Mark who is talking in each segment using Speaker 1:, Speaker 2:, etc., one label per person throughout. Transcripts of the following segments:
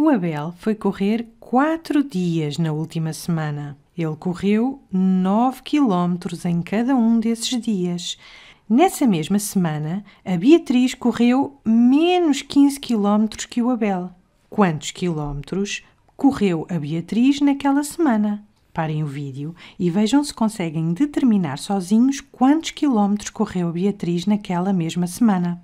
Speaker 1: O Abel foi correr quatro dias na última semana. Ele correu 9 quilómetros em cada um desses dias. Nessa mesma semana, a Beatriz correu menos 15 quilómetros que o Abel. Quantos quilómetros correu a Beatriz naquela semana? Parem o vídeo e vejam se conseguem determinar sozinhos quantos quilómetros correu a Beatriz naquela mesma semana.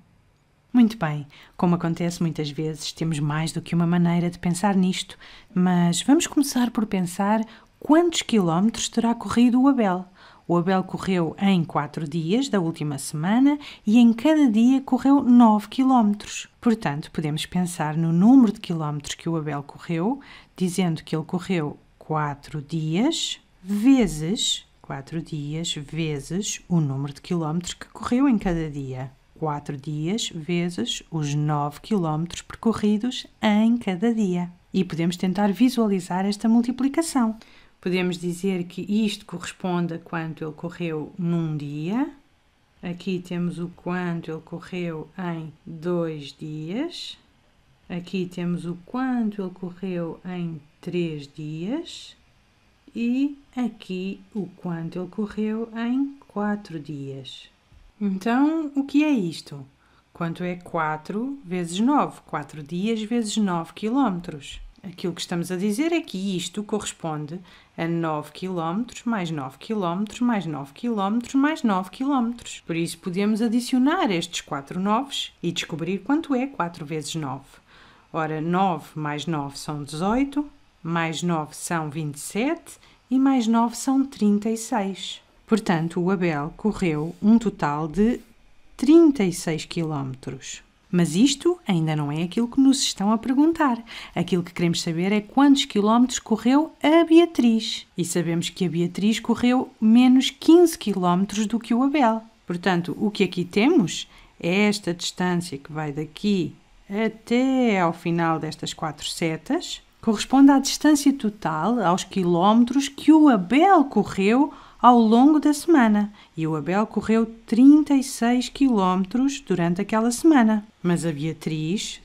Speaker 1: Muito bem, como acontece muitas vezes, temos mais do que uma maneira de pensar nisto, mas vamos começar por pensar quantos quilómetros terá corrido o Abel. O Abel correu em 4 dias da última semana e em cada dia correu 9 quilómetros. Portanto, podemos pensar no número de quilómetros que o Abel correu, dizendo que ele correu 4 dias vezes 4 dias vezes o número de quilómetros que correu em cada dia. 4 dias vezes os 9 km percorridos em cada dia. E podemos tentar visualizar esta multiplicação. Podemos dizer que isto corresponde a quanto ele correu num dia. Aqui temos o quanto ele correu em dois dias. Aqui temos o quanto ele correu em três dias. E aqui o quanto ele correu em quatro dias. Então, o que é isto? Quanto é 4 vezes 9? 4 dias vezes 9 quilómetros. Aquilo que estamos a dizer é que isto corresponde a 9 km mais 9 km mais 9 km mais 9 km. Por isso, podemos adicionar estes 4 9 e descobrir quanto é 4 vezes 9. Ora, 9 mais 9 são 18, mais 9 são 27 e mais 9 são 36. Portanto, o Abel correu um total de 36 quilómetros. Mas isto ainda não é aquilo que nos estão a perguntar. Aquilo que queremos saber é quantos quilómetros correu a Beatriz. E sabemos que a Beatriz correu menos 15 quilómetros do que o Abel. Portanto, o que aqui temos é esta distância que vai daqui até ao final destas quatro setas, corresponde à distância total aos quilómetros que o Abel correu ao longo da semana e o Abel correu 36 km durante aquela semana. Mas a Beatriz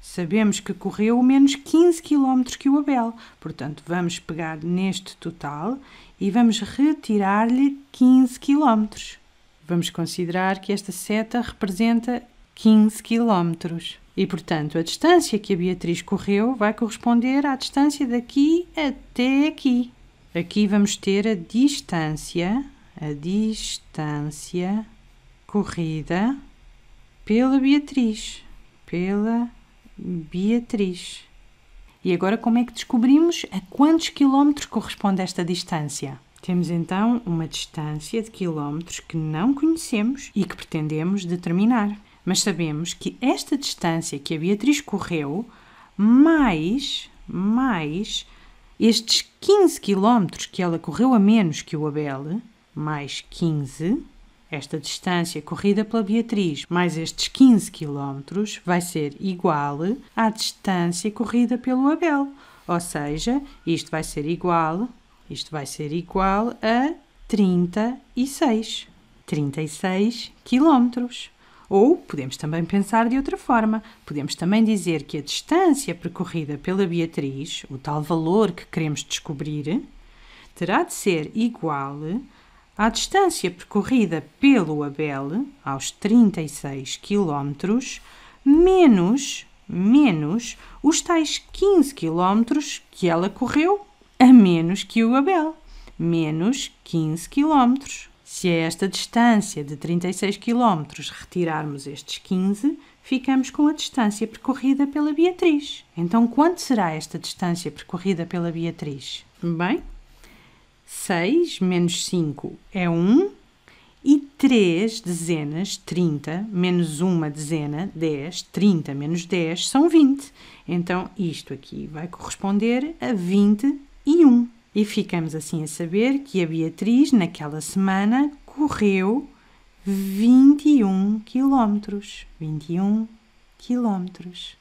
Speaker 1: Sabemos que correu menos 15 km que o Abel, portanto, vamos pegar neste total e vamos retirar-lhe 15 km. Vamos considerar que esta seta representa 15 km. E, portanto, a distância que a Beatriz correu vai corresponder à distância daqui até aqui. Aqui vamos ter a distância, a distância corrida pela Beatriz, pela Beatriz. E agora como é que descobrimos a quantos quilómetros corresponde esta distância? Temos então uma distância de quilómetros que não conhecemos e que pretendemos determinar. Mas sabemos que esta distância que a Beatriz correu mais mais estes 15 quilómetros que ela correu a menos que o Abel, mais 15, esta distância corrida pela Beatriz, mais estes 15 quilómetros, vai ser igual à distância corrida pelo Abel. Ou seja, isto vai ser igual, isto vai ser igual a 36, 36 quilómetros. Ou podemos também pensar de outra forma. Podemos também dizer que a distância percorrida pela Beatriz, o tal valor que queremos descobrir, terá de ser igual à distância percorrida pelo Abel, aos 36 km, menos, menos os tais 15 km que ela correu, a menos que o Abel. Menos 15 quilómetros se a esta distância de 36 km retirarmos estes 15, ficamos com a distância percorrida pela Beatriz. Então, quanto será esta distância percorrida pela Beatriz? Bem, 6 menos 5 é 1, e 3 dezenas, 30, menos 1 dezena, 10, 30 menos 10 são 20. Então, isto aqui vai corresponder a 21. E ficamos assim a saber que a Beatriz, naquela semana, correu 21 quilómetros. 21 quilómetros.